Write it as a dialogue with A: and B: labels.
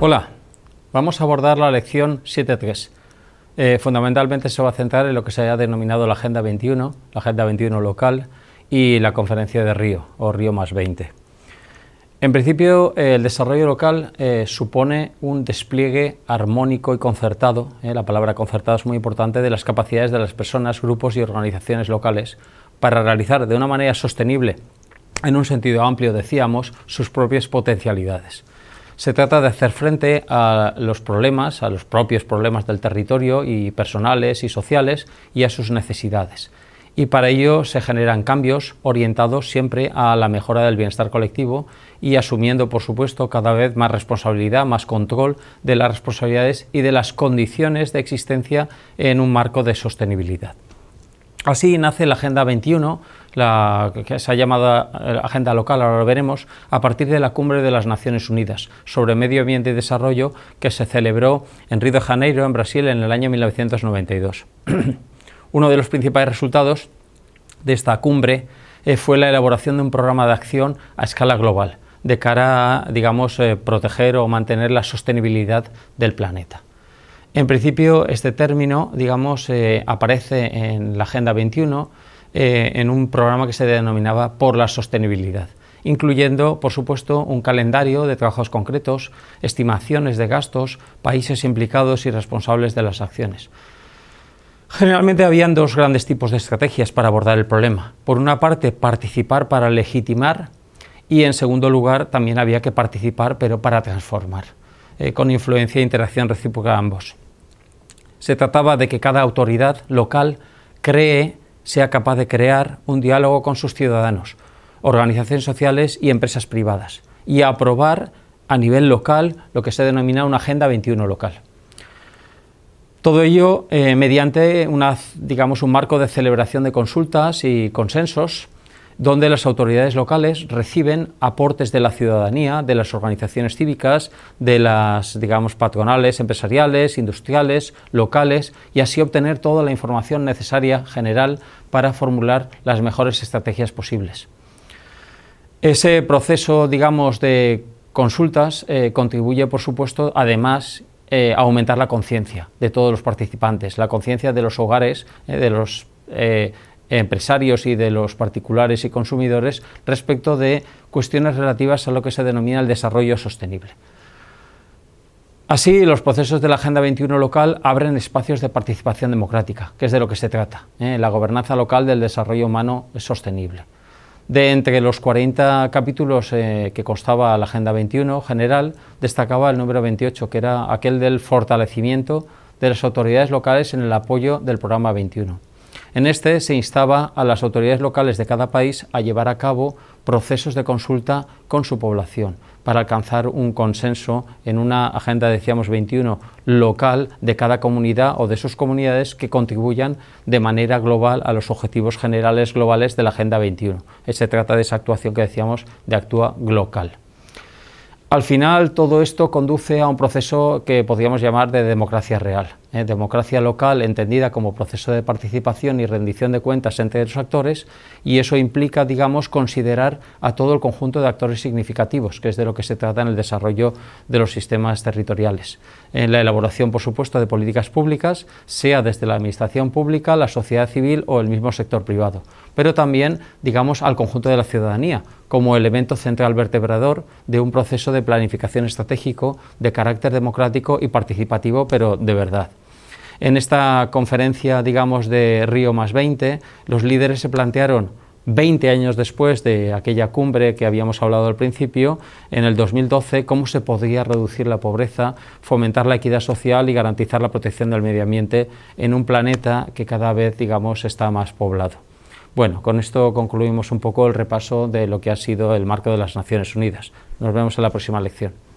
A: Hola, vamos a abordar la lección 7.3. Eh, fundamentalmente se va a centrar en lo que se ha denominado la Agenda 21, la Agenda 21 local y la Conferencia de Río o Río más 20. En principio, eh, el desarrollo local eh, supone un despliegue armónico y concertado, la palabra concertado es muy importante, de las capacidades de las personas, grupos y organizaciones locales para realizar de una manera sostenible, en un sentido amplio, decíamos, sus propias potencialidades. Se trata de hacer frente a los problemas, a los propios problemas del territorio y personales y sociales y a sus necesidades. Y para ello se generan cambios orientados siempre a la mejora del bienestar colectivo y asumiendo, por supuesto, cada vez más responsabilidad, más control de las responsabilidades y de las condiciones de existencia en un marco de sostenibilidad. Así nace la Agenda 21, la, que se ha llamado eh, Agenda Local, ahora lo veremos, a partir de la Cumbre de las Naciones Unidas sobre Medio Ambiente y Desarrollo que se celebró en Río de Janeiro, en Brasil, en el año 1992. Uno de los principales resultados de esta cumbre eh, fue la elaboración de un programa de acción a escala global de cara a, digamos, eh, proteger o mantener la sostenibilidad del planeta. En principio, este término, digamos, eh, aparece en la Agenda 21 eh, en un programa que se denominaba Por la Sostenibilidad, incluyendo, por supuesto, un calendario de trabajos concretos, estimaciones de gastos, países implicados y responsables de las acciones. Generalmente habían dos grandes tipos de estrategias para abordar el problema. Por una parte, participar para legitimar y en segundo lugar, también había que participar, pero para transformar, eh, con influencia e interacción recíproca ambos. Se trataba de que cada autoridad local cree, sea capaz de crear un diálogo con sus ciudadanos, organizaciones sociales y empresas privadas, y aprobar a nivel local lo que se denomina una Agenda 21 local. Todo ello eh, mediante una, digamos, un marco de celebración de consultas y consensos donde las autoridades locales reciben aportes de la ciudadanía, de las organizaciones cívicas, de las, digamos, patronales, empresariales, industriales, locales, y así obtener toda la información necesaria general para formular las mejores estrategias posibles. Ese proceso, digamos, de consultas eh, contribuye, por supuesto, además eh, a aumentar la conciencia de todos los participantes, la conciencia de los hogares, eh, de los empresarios y de los particulares y consumidores respecto de cuestiones relativas a lo que se denomina el desarrollo sostenible. Así, los procesos de la Agenda 21 local abren espacios de participación democrática, que es de lo que se trata, ¿eh? la gobernanza local del desarrollo humano sostenible. De entre los 40 capítulos eh, que constaba la Agenda 21 general, destacaba el número 28, que era aquel del fortalecimiento de las autoridades locales en el apoyo del programa 21. En este se instaba a las autoridades locales de cada país a llevar a cabo procesos de consulta con su población para alcanzar un consenso en una agenda, decíamos, 21 local de cada comunidad o de sus comunidades que contribuyan de manera global a los objetivos generales globales de la Agenda 21. Se trata de esa actuación que decíamos de actúa local. Al final, todo esto conduce a un proceso que podríamos llamar de democracia real eh, democracia local entendida como proceso de participación y rendición de cuentas entre los actores, y eso implica, digamos, considerar a todo el conjunto de actores significativos, que es de lo que se trata en el desarrollo de los sistemas territoriales. En la elaboración, por supuesto, de políticas públicas, sea desde la administración pública, la sociedad civil o el mismo sector privado, pero también, digamos, al conjunto de la ciudadanía, como elemento central vertebrador de un proceso de planificación estratégico de carácter democrático y participativo, pero de verdad. En esta conferencia, digamos, de Río más 20, los líderes se plantearon 20 años después de aquella cumbre que habíamos hablado al principio, en el 2012, cómo se podría reducir la pobreza, fomentar la equidad social y garantizar la protección del medio ambiente en un planeta que cada vez, digamos, está más poblado. Bueno, con esto concluimos un poco el repaso de lo que ha sido el marco de las Naciones Unidas. Nos vemos en la próxima lección.